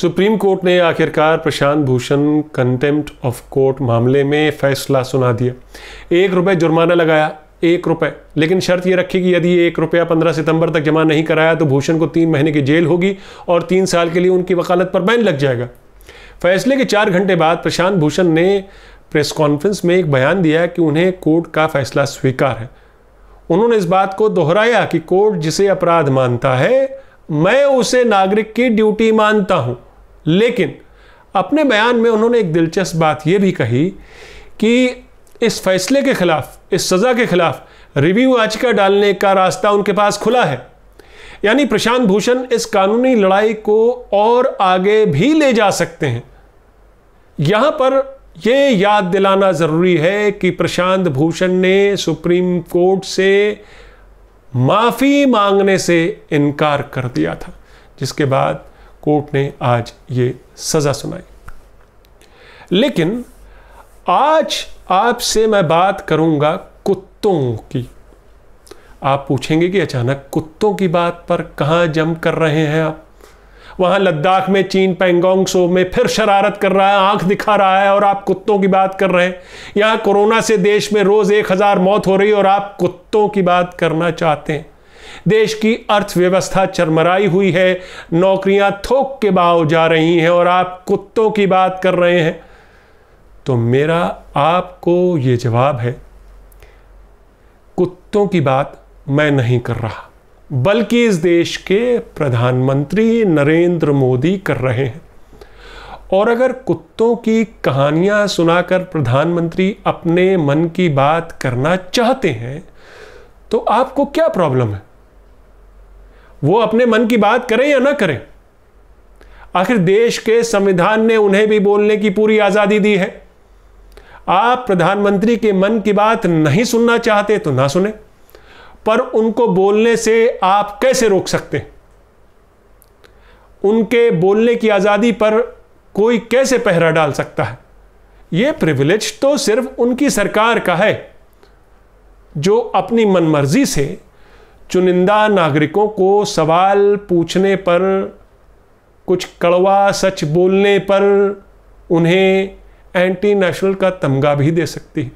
supreme court ने आखिरकार Prashant Bhushan contempt of court मामले में फैसला सुना दिया एक रुपये जुर्माना लगाया एक रुपये लेकिन शर्त यह रखी कि यदि एक रुपया पंद्रह सितंबर तक जमा नहीं कराया तो भूषण को तीन महीने की जेल होगी और तीन साल के लिए उनकी वकालत पर बैन लग जाएगा फैसले के चार घंटे बाद प्रशांत भूषण ने प्रेस कॉन्फ्रेंस में एक बयान दिया कि उन्हें कोर्ट का फैसला स्वीकार है उन्होंने इस बात को दोहराया कि कोर्ट जिसे अपराध मानता है मैं उसे नागरिक की ड्यूटी मानता हूं लेकिन अपने बयान में उन्होंने एक दिलचस्प बात यह भी कही कि इस फैसले के खिलाफ इस सज़ा के खिलाफ रिव्यू याचिका डालने का रास्ता उनके पास खुला है यानी प्रशांत भूषण इस कानूनी लड़ाई को और आगे भी ले जा सकते हैं यहां पर ये याद दिलाना ज़रूरी है कि प्रशांत भूषण ने सुप्रीम कोर्ट से माफ़ी मांगने से इनकार कर दिया था जिसके बाद कोर्ट ने आज ये सज़ा सुनाई लेकिन आज आपसे मैं बात करूंगा कुत्तों की आप पूछेंगे कि अचानक कुत्तों की बात पर कहां जम कर रहे हैं आप वहां लद्दाख में चीन पेंगोंग सो में फिर शरारत कर रहा है आंख दिखा रहा है और आप कुत्तों की बात कर रहे हैं यहां कोरोना से देश में रोज़ एक हज़ार मौत हो रही है और आप कुत्तों की बात करना चाहते हैं देश की अर्थव्यवस्था चरमराई हुई है नौकरियां थोक के बाव जा रही हैं और आप कुत्तों की बात कर रहे हैं तो मेरा आपको ये जवाब है कुत्तों की बात मैं नहीं कर रहा बल्कि इस देश के प्रधानमंत्री नरेंद्र मोदी कर रहे हैं और अगर कुत्तों की कहानियां सुनाकर प्रधानमंत्री अपने मन की बात करना चाहते हैं तो आपको क्या प्रॉब्लम है वो अपने मन की बात करें या ना करें आखिर देश के संविधान ने उन्हें भी बोलने की पूरी आज़ादी दी है आप प्रधानमंत्री के मन की बात नहीं सुनना चाहते तो ना सुने पर उनको बोलने से आप कैसे रोक सकते उनके बोलने की आज़ादी पर कोई कैसे पहरा डाल सकता है ये प्रिविलेज तो सिर्फ उनकी सरकार का है जो अपनी मनमर्जी से चुनिंदा नागरिकों को सवाल पूछने पर कुछ कड़वा सच बोलने पर उन्हें एंटी नेशनल का तमगा भी दे सकती है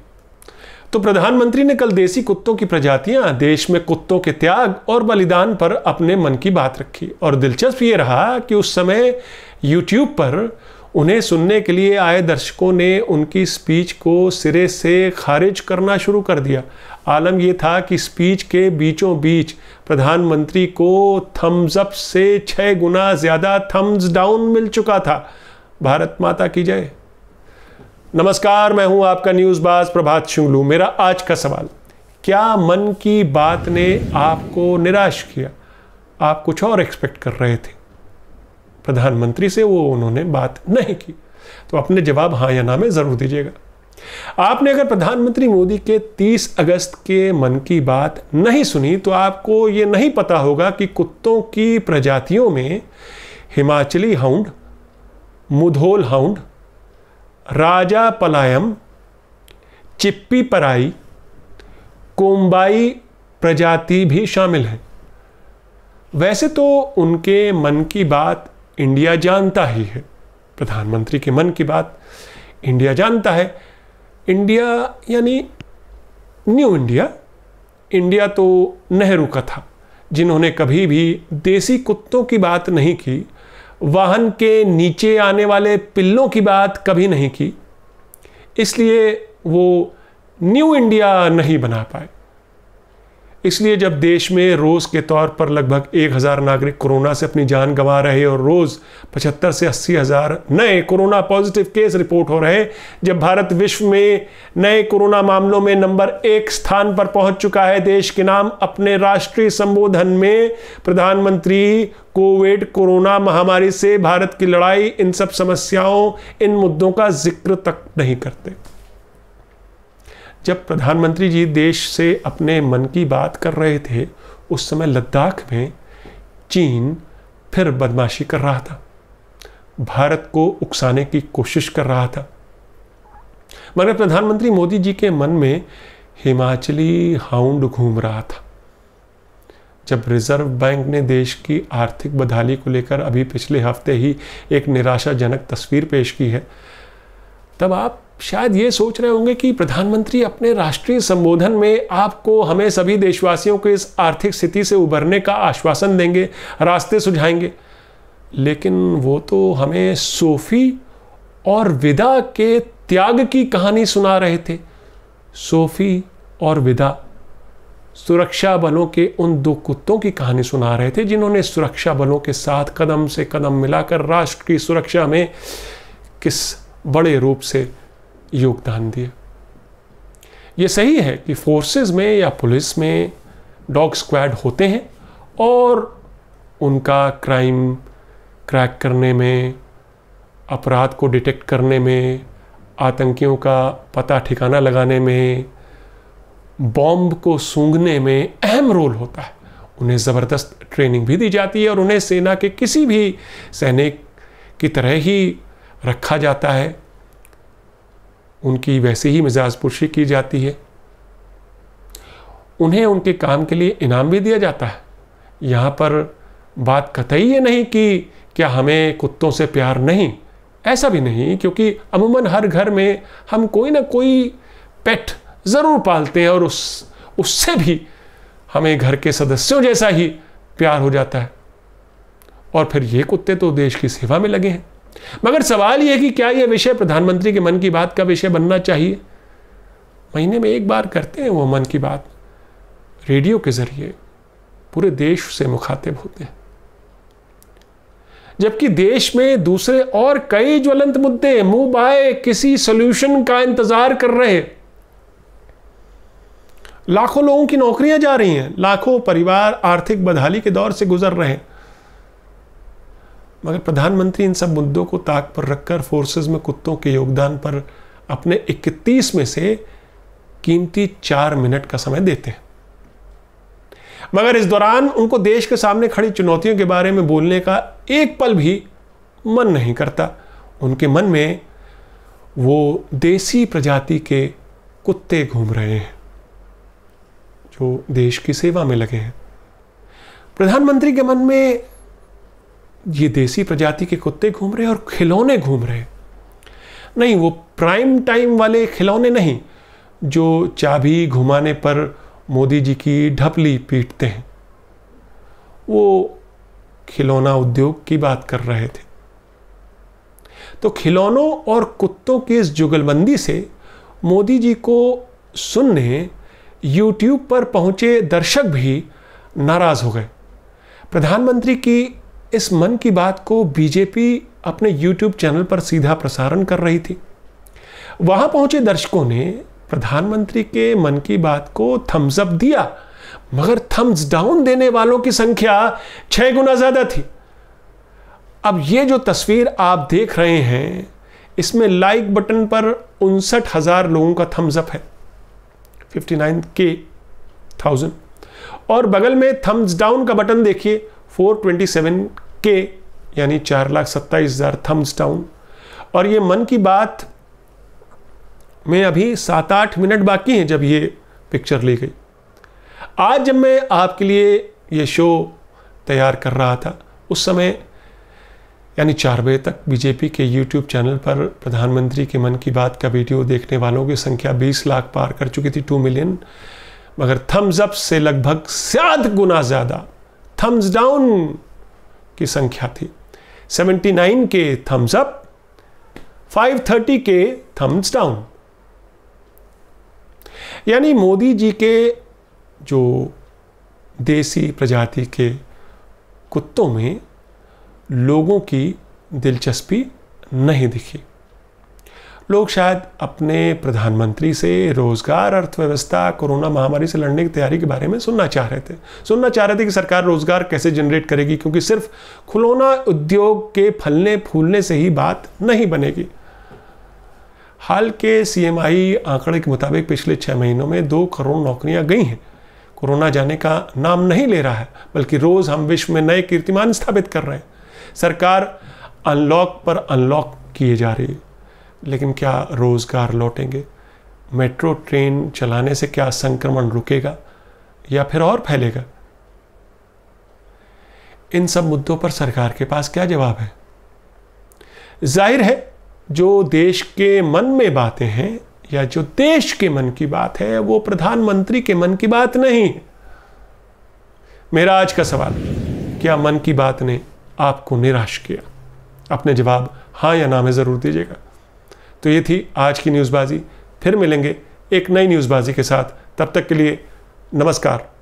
तो प्रधानमंत्री ने कल देसी कुत्तों की प्रजातियां देश में कुत्तों के त्याग और बलिदान पर अपने मन की बात रखी और दिलचस्प ये रहा कि उस समय यूट्यूब पर उन्हें सुनने के लिए आए दर्शकों ने उनकी स्पीच को सिरे से खारिज करना शुरू कर दिया आलम यह था कि स्पीच के बीचों बीच प्रधानमंत्री को थम्स अप से छः गुना ज़्यादा थम्स डाउन मिल चुका था भारत माता की जय नमस्कार मैं हूं आपका न्यूज़ बाज प्रभात शुंगलू मेरा आज का सवाल क्या मन की बात ने आपको निराश किया आप कुछ और एक्सपेक्ट कर रहे थे प्रधानमंत्री से वो उन्होंने बात नहीं की तो अपने जवाब हाँ या ना में ज़रूर दीजिएगा आपने अगर प्रधानमंत्री मोदी के 30 अगस्त के मन की बात नहीं सुनी तो आपको ये नहीं पता होगा कि कुत्तों की प्रजातियों में Himachali hound Mudhol hound Rajapalayam Chippiparai Kombai प्रजाति भी शामिल है वैसे तो उनके मन की बात इंडिया जानता ही है प्रधानमंत्री के मन की बात इंडिया जानता है इंडिया यानी न्यू इंडिया इंडिया तो नेहरू का था जिन्होंने कभी भी देसी कुत्तों की बात नहीं की वाहन के नीचे आने वाले पिल्लों की बात कभी नहीं की इसलिए वो न्यू इंडिया नहीं बना पाए इसलिए जब देश में रोज़ के तौर पर लगभग एक हज़ार नागरिक कोरोना से अपनी जान गंवा रहे और रोज़ पचहत्तर से अस्सी हज़ार नए कोरोना पॉजिटिव केस रिपोर्ट हो रहे जब भारत विश्व में नए कोरोना मामलों में नंबर एक स्थान पर पहुंच चुका है देश के नाम अपने राष्ट्रीय संबोधन में प्रधानमंत्री कोविड कोरोना महामारी से भारत की लड़ाई इन सब समस्याओं इन मुद्दों का जिक्र तक नहीं करते जब प्रधानमंत्री जी देश से अपने मन की बात कर रहे थे उस समय लद्दाख में चीन फिर बदमाशी कर रहा था भारत को उकसाने की कोशिश कर रहा था मगर प्रधानमंत्री मोदी जी के मन में हिमाचली हाउंड घूम रहा था जब रिजर्व बैंक ने देश की आर्थिक बदहाली को लेकर अभी पिछले हफ्ते ही एक निराशाजनक तस्वीर पेश की है तब आप शायद ये सोच रहे होंगे कि प्रधानमंत्री अपने राष्ट्रीय संबोधन में आपको हमें सभी देशवासियों को इस आर्थिक स्थिति से उभरने का आश्वासन देंगे रास्ते सुझाएंगे लेकिन वो तो हमें सोफी और विदा के त्याग की कहानी सुना रहे थे सोफी और विदा सुरक्षा बलों के उन दो कुत्तों की कहानी सुना रहे थे जिन्होंने सुरक्षा बलों के साथ कदम से कदम मिलाकर राष्ट्र की सुरक्षा में किस बड़े रूप से योगदान दिया ये सही है कि फोर्सेस में या पुलिस में डॉग स्क्वाड होते हैं और उनका क्राइम क्रैक करने में अपराध को डिटेक्ट करने में आतंकियों का पता ठिकाना लगाने में बॉम्ब को सूंघने में अहम रोल होता है उन्हें ज़बरदस्त ट्रेनिंग भी दी जाती है और उन्हें सेना के किसी भी सैनिक की तरह ही रखा जाता है उनकी वैसे ही मिजाज पुरशी की जाती है उन्हें उनके काम के लिए इनाम भी दिया जाता है यहाँ पर बात कतई ये नहीं कि क्या हमें कुत्तों से प्यार नहीं ऐसा भी नहीं क्योंकि अमूमन हर घर में हम कोई ना कोई पेट ज़रूर पालते हैं और उस उससे भी हमें घर के सदस्यों जैसा ही प्यार हो जाता है और फिर ये कुत्ते तो देश की सेवा में लगे हैं मगर सवाल यह कि क्या यह विषय प्रधानमंत्री के मन की बात का विषय बनना चाहिए महीने में एक बार करते हैं वो मन की बात रेडियो के जरिए पूरे देश से मुखातिब होते हैं जबकि देश में दूसरे और कई ज्वलंत मुद्दे मुंह बाए किसी सोल्यूशन का इंतजार कर रहे लाखों लोगों की नौकरियां जा रही हैं लाखों परिवार आर्थिक बदहाली के दौर से गुजर रहे हैं मगर प्रधानमंत्री इन सब मुद्दों को ताक पर रखकर फोर्सेज में कुत्तों के योगदान पर अपने 31 में से कीमती चार मिनट का समय देते हैं मगर इस दौरान उनको देश के सामने खड़ी चुनौतियों के बारे में बोलने का एक पल भी मन नहीं करता उनके मन में वो देसी प्रजाति के कुत्ते घूम रहे हैं जो देश की सेवा में लगे हैं प्रधानमंत्री के मन में ये देसी प्रजाति के कुत्ते घूम रहे और खिलौने घूम रहे नहीं वो प्राइम टाइम वाले खिलौने नहीं जो चाबी घुमाने पर मोदी जी की ढपली पीटते हैं वो खिलौना उद्योग की बात कर रहे थे तो खिलौनों और कुत्तों की इस जुगलबंदी से मोदी जी को सुनने यूट्यूब पर पहुंचे दर्शक भी नाराज हो गए प्रधानमंत्री की इस मन की बात को बीजेपी अपने यूट्यूब चैनल पर सीधा प्रसारण कर रही थी वहां पहुंचे दर्शकों ने प्रधानमंत्री के मन की बात को थम्स अप दिया मगर थम्स डाउन देने वालों की संख्या छह गुना ज्यादा थी अब ये जो तस्वीर आप देख रहे हैं इसमें लाइक बटन पर उनसठ हजार लोगों का थम्स अप है 59 के थाउजेंड और बगल में थम्स डाउन का बटन देखिए 427 के यानी चार लाख सत्ताईस हज़ार थम्स डाउन और ये मन की बात में अभी सात आठ मिनट बाकी हैं जब ये पिक्चर ली गई आज जब मैं आपके लिए ये शो तैयार कर रहा था उस समय यानी चार बजे तक बीजेपी के यूट्यूब चैनल पर प्रधानमंत्री के मन की बात का वीडियो देखने वालों की संख्या 20 लाख पार कर चुकी थी 2 मिलियन मगर थम्स अप से लगभग सात गुना ज़्यादा थम्स डाउन की संख्या थी 79 के थम्स अप 530 के थम्स डाउन यानी मोदी जी के जो देसी प्रजाति के कुत्तों में लोगों की दिलचस्पी नहीं दिखी लोग शायद अपने प्रधानमंत्री से रोज़गार अर्थव्यवस्था कोरोना महामारी से लड़ने की तैयारी के बारे में सुनना चाह रहे थे सुनना चाह रहे थे कि सरकार रोज़गार कैसे जनरेट करेगी क्योंकि सिर्फ खुलौना उद्योग के फलने फूलने से ही बात नहीं बनेगी हाल के सीएमआई आंकड़े के मुताबिक पिछले छः महीनों में दो करोड़ नौकरियां गई हैं कोरोना जाने का नाम नहीं ले रहा है बल्कि रोज़ हम विश्व में नए कीर्तिमान स्थापित कर रहे हैं सरकार अनलॉक पर अनलॉक किए जा रही है लेकिन क्या रोज़गार लौटेंगे मेट्रो ट्रेन चलाने से क्या संक्रमण रुकेगा या फिर और फैलेगा इन सब मुद्दों पर सरकार के पास क्या जवाब है जाहिर है जो देश के मन में बातें हैं या जो देश के मन की बात है वो प्रधानमंत्री के मन की बात नहीं मेरा आज का सवाल क्या मन की बात ने आपको निराश किया अपने जवाब हाँ या ना में ज़रूर दीजिएगा तो ये थी आज की न्यूज़बाजी फिर मिलेंगे एक नई न्यूज़बाजी के साथ तब तक के लिए नमस्कार